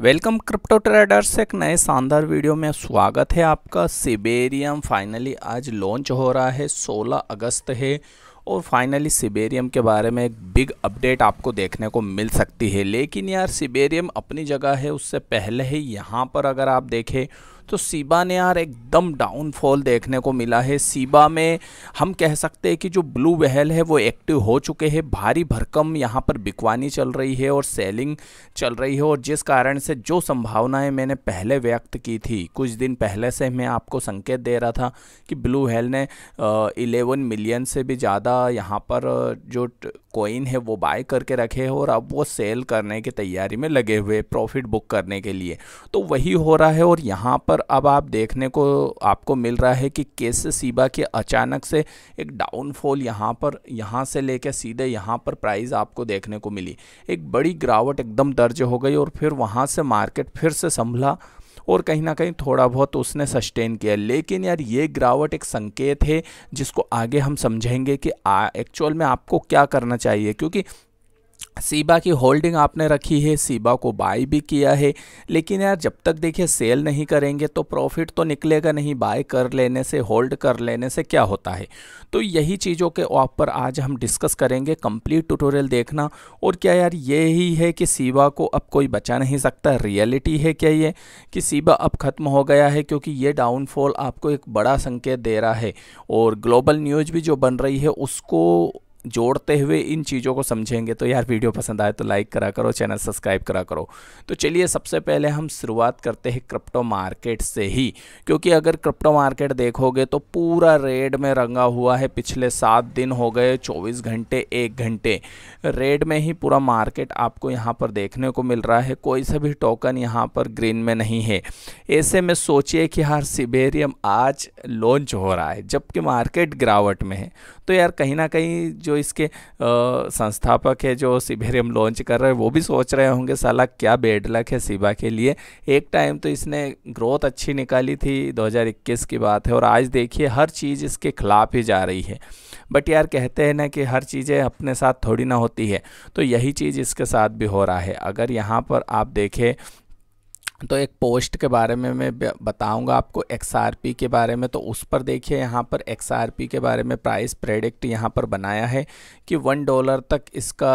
welcome crypto traders एक नए शानदार वीडियो में स्वागत है आपका सिबेरियम फाइनली आज लॉन्च हो रहा है 16 अगस्त है और फाइनली सिबेरियम के बारे में एक बिग अपडेट आपको देखने को मिल सकती है लेकिन यार सिबेरियम अपनी जगह है उससे पहले ही यहाँ पर अगर आप देखें तो सीबा ने यार एकदम डाउनफॉल देखने को मिला है सीबा में हम कह सकते हैं कि जो ब्लू वहल है वो एक्टिव हो चुके हैं भारी भरकम यहाँ पर बिकवानी चल रही है और सेलिंग चल रही है और जिस कारण से जो संभावनाएं मैंने पहले व्यक्त की थी कुछ दिन पहले से मैं आपको संकेत दे रहा था कि ब्लू वहल ने इलेवन मिलियन से भी ज़्यादा यहाँ पर जो कोइन है वो बाय करके रखे हैं और अब वो सेल करने की तैयारी में लगे हुए प्रॉफिट बुक करने के लिए तो वही हो रहा है और यहाँ पर और अब आप देखने को आपको मिल रहा है कि कैसे सीबा के अचानक से एक डाउनफॉल यहाँ पर यहाँ से लेकर सीधे यहाँ पर प्राइस आपको देखने को मिली एक बड़ी गिरावट एकदम दर्ज हो गई और फिर वहाँ से मार्केट फिर से संभला और कहीं ना कहीं थोड़ा बहुत उसने सस्टेन किया लेकिन यार ये गिरावट एक संकेत है जिसको आगे हम समझेंगे कि एक्चुअल में आपको क्या करना चाहिए क्योंकि सीबा की होल्डिंग आपने रखी है सीबा को बाय भी किया है लेकिन यार जब तक देखिए सेल नहीं करेंगे तो प्रॉफिट तो निकलेगा नहीं बाय कर लेने से होल्ड कर लेने से क्या होता है तो यही चीज़ों के ऑफ पर आज हम डिस्कस करेंगे कंप्लीट ट्यूटोरियल देखना और क्या यार ये ही है कि सीबा को अब कोई बचा नहीं सकता रियलिटी है क्या ये कि सीबा अब ख़त्म हो गया है क्योंकि ये डाउनफॉल आपको एक बड़ा संकेत दे रहा है और ग्लोबल न्यूज़ भी जो बन रही है उसको जोड़ते हुए इन चीज़ों को समझेंगे तो यार वीडियो पसंद आए तो लाइक करा करो चैनल सब्सक्राइब करा करो तो चलिए सबसे पहले हम शुरुआत करते हैं क्रिप्टो मार्केट से ही क्योंकि अगर क्रिप्टो मार्केट देखोगे तो पूरा रेड में रंगा हुआ है पिछले सात दिन हो गए चौबीस घंटे एक घंटे रेड में ही पूरा मार्केट आपको यहाँ पर देखने को मिल रहा है कोई सा भी टोकन यहाँ पर ग्रीन में नहीं है ऐसे में सोचिए कि यार सिबेरियम आज लॉन्च हो रहा है जबकि मार्केट गिरावट में है तो यार कहीं ना कहीं जो इसके संस्थापक है जो सिबेरियम लॉन्च कर रहे हैं वो भी सोच रहे होंगे साला क्या बेड लक है सिबा के लिए एक टाइम तो इसने ग्रोथ अच्छी निकाली थी 2021 की बात है और आज देखिए हर चीज़ इसके खिलाफ ही जा रही है बट यार कहते हैं ना कि हर चीज़ें अपने साथ थोड़ी ना होती है तो यही चीज़ इसके साथ भी हो रहा है अगर यहाँ पर आप देखें तो एक पोस्ट के बारे में मैं बताऊंगा आपको एक्सआरपी के बारे में तो उस पर देखिए यहाँ पर एक्सआरपी के बारे में प्राइस प्रेडिक्ट यहाँ पर बनाया है कि वन डॉलर तक इसका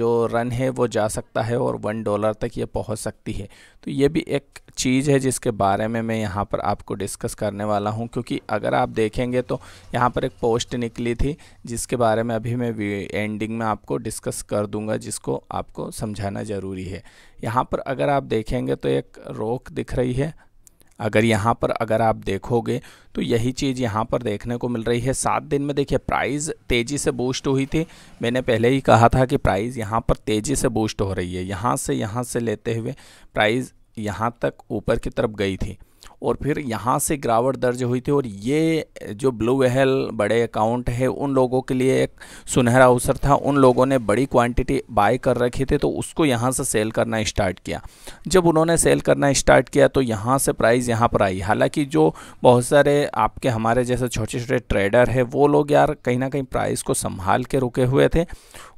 जो रन है वो जा सकता है और वन डॉलर तक ये पहुँच सकती है तो ये भी एक चीज़ है जिसके बारे में मैं यहाँ पर आपको डिस्कस करने वाला हूँ क्योंकि अगर आप देखेंगे तो यहाँ पर एक पोस्ट निकली थी जिसके बारे में अभी मैं एंडिंग में आपको डिस्कस कर दूँगा जिसको आपको समझाना ज़रूरी है यहाँ पर अगर आप देखेंगे तो एक रोक दिख रही है अगर यहाँ पर अगर आप देखोगे तो यही चीज़ यहाँ पर देखने को मिल रही है सात दिन में देखिए प्राइस तेज़ी से बूस्ट हुई थी मैंने पहले ही कहा था कि प्राइस यहाँ पर तेज़ी से बूस्ट हो रही है यहाँ से यहाँ से लेते हुए प्राइस यहाँ तक ऊपर की तरफ गई थी और फिर यहाँ से गिरावट दर्ज हुई थी और ये जो ब्लू वहल बड़े अकाउंट है उन लोगों के लिए एक सुनहरा अवसर था उन लोगों ने बड़ी क्वांटिटी बाय कर रखी थी तो उसको यहाँ से सेल करना स्टार्ट किया जब उन्होंने सेल करना स्टार्ट किया तो यहाँ से प्राइस यहाँ पर आई हालांकि जो बहुत सारे आपके हमारे जैसे छोटे छोटे ट्रेडर है वो लोग यार कहीं ना कहीं प्राइस को संभाल के रुके हुए थे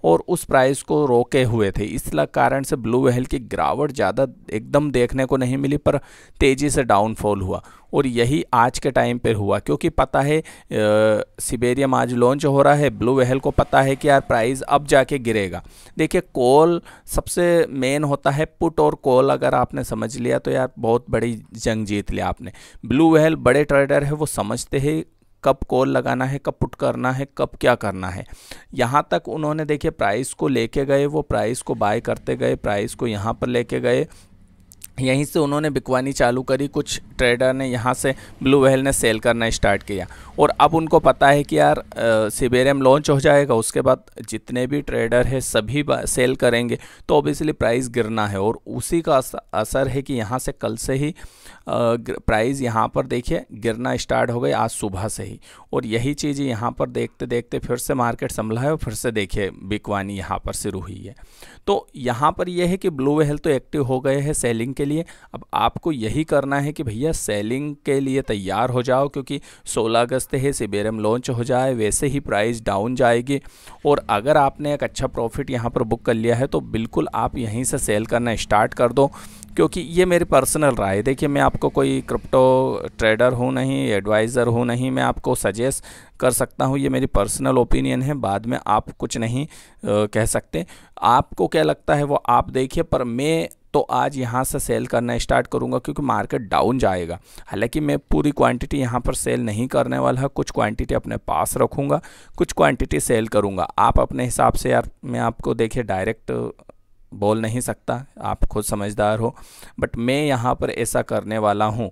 और उस प्राइस को रोके हुए थे इस कारण से ब्लू वहल की गिरावट ज़्यादा एकदम देखने को नहीं मिली पर तेज़ी से डाउनफॉल कंट्रोल हुआ और यही आज के टाइम पर हुआ क्योंकि पता है सिबेरियम आज लॉन्च हो रहा है ब्लू वहल को पता है कि यार प्राइस अब जाके गिरेगा देखिए कॉल सबसे मेन होता है पुट और कॉल अगर आपने समझ लिया तो यार बहुत बड़ी जंग जीत लिया आपने ब्लू वहल बड़े ट्रेडर है वो समझते हैं कब कॉल लगाना है कब पुट करना है कब क्या करना है यहाँ तक उन्होंने देखिए प्राइस को लेके गए वो प्राइस को बाय करते गए प्राइस को यहाँ पर लेके गए यहीं से उन्होंने बिकवानी चालू करी कुछ ट्रेडर ने यहाँ से ब्लू वेल ने सेल करना स्टार्ट किया और अब उनको पता है कि यार सिबेरियम लॉन्च हो जाएगा उसके बाद जितने भी ट्रेडर है सभी सेल करेंगे तो ऑब्वियसली प्राइस गिरना है और उसी का असर है कि यहाँ से कल से ही प्राइस यहाँ पर देखिए गिरना स्टार्ट हो गई आज सुबह से ही और यही चीज़ यहाँ पर देखते देखते फिर से मार्केट संभला है और फिर से देखिए बिकवानी यहाँ पर शुरू हुई है तो यहाँ पर यह है कि ब्लू वेल तो एक्टिव हो गए हैं सेलिंग के लिए अब आपको यही करना है कि भैया सेलिंग के लिए तैयार हो जाओ क्योंकि 16 अगस्त है सिबेरम लॉन्च हो जाए वैसे ही प्राइस डाउन जाएगी और अगर आपने एक अच्छा प्रॉफिट यहाँ पर बुक कर लिया है तो बिल्कुल आप यहीं से सेल करना स्टार्ट कर दो क्योंकि ये मेरी पर्सनल राय देखिए मैं आपको कोई क्रिप्टो ट्रेडर हूँ नहीं एडवाइज़र हूँ नहीं मैं आपको सजेस्ट कर सकता हूँ ये मेरी पर्सनल ओपिनियन है बाद में आप कुछ नहीं आ, कह सकते आपको क्या लगता है वो आप देखिए पर मैं तो आज यहाँ से सेल करना स्टार्ट करूँगा क्योंकि मार्केट डाउन जाएगा हालांकि मैं पूरी क्वांटिटी यहाँ पर सेल नहीं करने वाला है कुछ क्वांटिटी अपने पास रखूँगा कुछ क्वांटिटी सेल करूँगा आप अपने हिसाब से यार मैं आपको देखिए डायरेक्ट बोल नहीं सकता आप खुद समझदार हो बट मैं यहाँ पर ऐसा करने वाला हूँ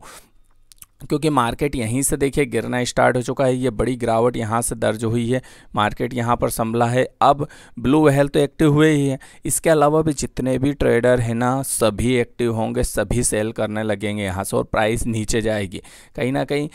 क्योंकि मार्केट यहीं से देखिए गिरना स्टार्ट हो चुका है ये बड़ी गिरावट यहाँ से दर्ज हुई है मार्केट यहाँ पर संभला है अब ब्लू वहल तो एक्टिव हुए ही है इसके अलावा भी जितने भी ट्रेडर हैं ना सभी एक्टिव होंगे सभी सेल करने लगेंगे यहाँ से और प्राइस नीचे जाएगी कहीं ना कहीं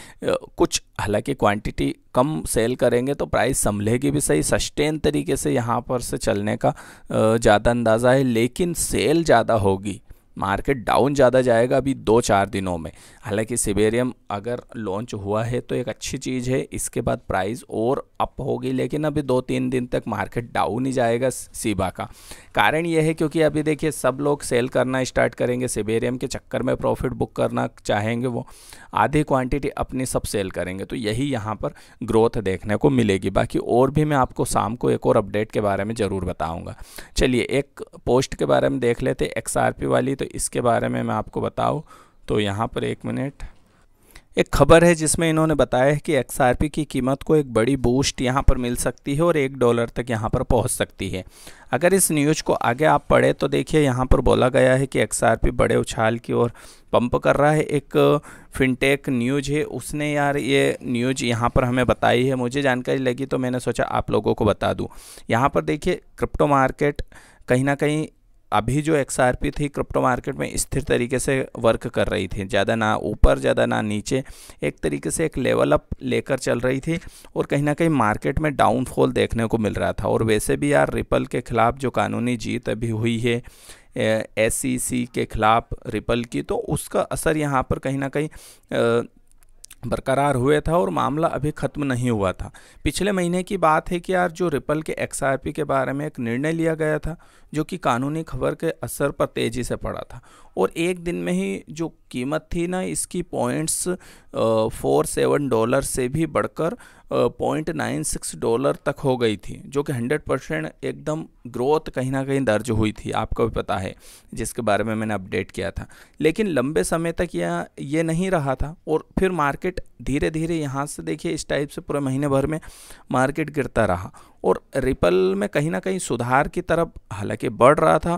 कुछ हालांकि क्वांटिटी कम सेल करेंगे तो प्राइस संभलेगी भी सही सस्टेन तरीके से यहाँ पर से चलने का ज़्यादा अंदाज़ा है लेकिन सेल ज़्यादा होगी मार्केट डाउन ज़्यादा जाएगा अभी दो चार दिनों में हालांकि सिबेरियम अगर लॉन्च हुआ है तो एक अच्छी चीज़ है इसके बाद प्राइस और अप होगी लेकिन अभी दो तीन दिन तक मार्केट डाउन ही जाएगा सीबा का कारण यह है क्योंकि अभी देखिए सब लोग सेल करना स्टार्ट करेंगे सिबेरियम के चक्कर में प्रॉफिट बुक करना चाहेंगे वो आधी क्वान्टिटी अपनी सब सेल करेंगे तो यही यहाँ पर ग्रोथ देखने को मिलेगी बाकी और भी मैं आपको शाम को एक और अपडेट के बारे में ज़रूर बताऊँगा चलिए एक पोस्ट के बारे में देख लेते एक्स वाली तो इसके बारे में मैं आपको बताऊँ तो यहाँ पर एक मिनट एक खबर है जिसमें इन्होंने बताया है कि पी की कीमत को एक बड़ी बूस्ट यहाँ पर मिल सकती है और एक डॉलर तक यहाँ पर पहुँच सकती है अगर इस न्यूज को आगे आप पढ़े तो देखिए यहाँ पर बोला गया है कि पी बड़े उछाल की ओर पंप कर रहा है एक फिनटेक न्यूज है उसने यार ये न्यूज यहाँ पर हमें बताई है मुझे जानकारी लगी तो मैंने सोचा आप लोगों को बता दूँ यहाँ पर देखिए क्रिप्टो मार्केट कहीं ना कहीं अभी जो एक्स थी क्रिप्टो मार्केट में स्थिर तरीके से वर्क कर रही थी ज़्यादा ना ऊपर ज़्यादा ना नीचे एक तरीके से एक लेवल अप लेकर चल रही थी और कहीं ना कहीं मार्केट में डाउनफॉल देखने को मिल रहा था और वैसे भी यार रिपल के ख़िलाफ़ जो कानूनी जीत अभी हुई है एस e के ख़िलाफ़ रिपल की तो उसका असर यहाँ पर कहीं ना कहीं बरकरार हुए था और मामला अभी ख़त्म नहीं हुआ था पिछले महीने की बात है कि यार जो रिपल के एक्स के बारे में एक निर्णय लिया गया था जो कि कानूनी खबर के असर पर तेज़ी से पड़ा था और एक दिन में ही जो कीमत थी ना इसकी पॉइंट्स फोर सेवन डॉलर से भी बढ़कर पॉइंट नाइन सिक्स डॉलर तक हो गई थी जो कि हंड्रेड परसेंट एकदम ग्रोथ कहीं ना कहीं दर्ज हुई थी आपको भी पता है जिसके बारे में मैंने अपडेट किया था लेकिन लंबे समय तक यह ये नहीं रहा था और फिर मार्केट धीरे धीरे यहाँ से देखिए इस टाइप से पूरे महीने भर में मार्केट गिरता रहा और रिपल में कहीं ना कहीं सुधार की तरफ हालांकि बढ़ रहा था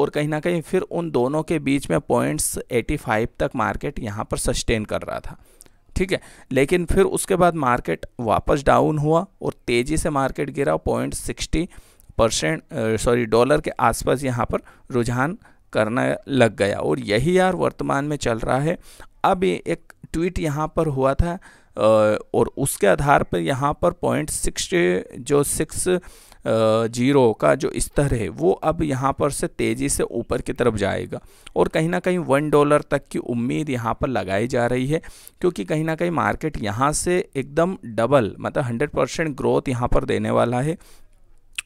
और कहीं ना कहीं फिर उन दोनों के बीच में पॉइंट्स 85 तक मार्केट यहाँ पर सस्टेन कर रहा था ठीक है लेकिन फिर उसके बाद मार्केट वापस डाउन हुआ और तेज़ी से मार्केट गिरा point sixty percent sorry dollar के आसपास यहाँ पर रुझान करना लग गया और यही यार वर्तमान में चल रहा है अब एक ट्वीट यहाँ पर हुआ था और उसके आधार पर यहाँ पर पॉइंट सिक्स जो सिक्स जीरो का जो स्तर है वो अब यहाँ पर से तेज़ी से ऊपर की तरफ जाएगा और कहीं ना कहीं वन डॉलर तक की उम्मीद यहाँ पर लगाई जा रही है क्योंकि कहीं ना कहीं मार्केट यहाँ से एकदम डबल मतलब हंड्रेड परसेंट ग्रोथ यहाँ पर देने वाला है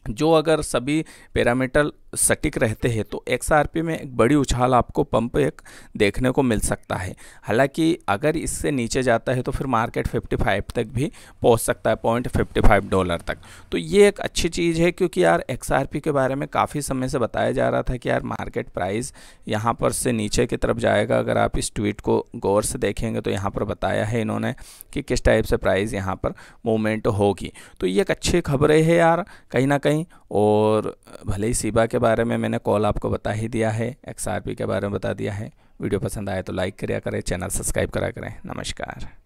जो अगर सभी पैरामीटर सटीक रहते हैं तो एक्स में एक बड़ी उछाल आपको पंप एक देखने को मिल सकता है हालांकि अगर इससे नीचे जाता है तो फिर मार्केट 55 तक भी पहुंच सकता है पॉइंट फिफ्टी डॉलर तक तो ये एक अच्छी चीज़ है क्योंकि यार एक्स के बारे में काफ़ी समय से बताया जा रहा था कि यार मार्केट प्राइस यहाँ पर से नीचे की तरफ जाएगा अगर आप इस ट्वीट को गौर से देखेंगे तो यहाँ पर बताया है इन्होंने कि किस टाइप से प्राइस यहाँ पर मूवमेंट होगी तो ये एक अच्छी खबरें है यार कहीं ना कहीं और भले ही सीबा के बारे में मैंने कॉल आपको बता ही दिया है एक्सआरपी के बारे में बता दिया है वीडियो पसंद आए तो लाइक करें करें चैनल सब्सक्राइब करा करें नमस्कार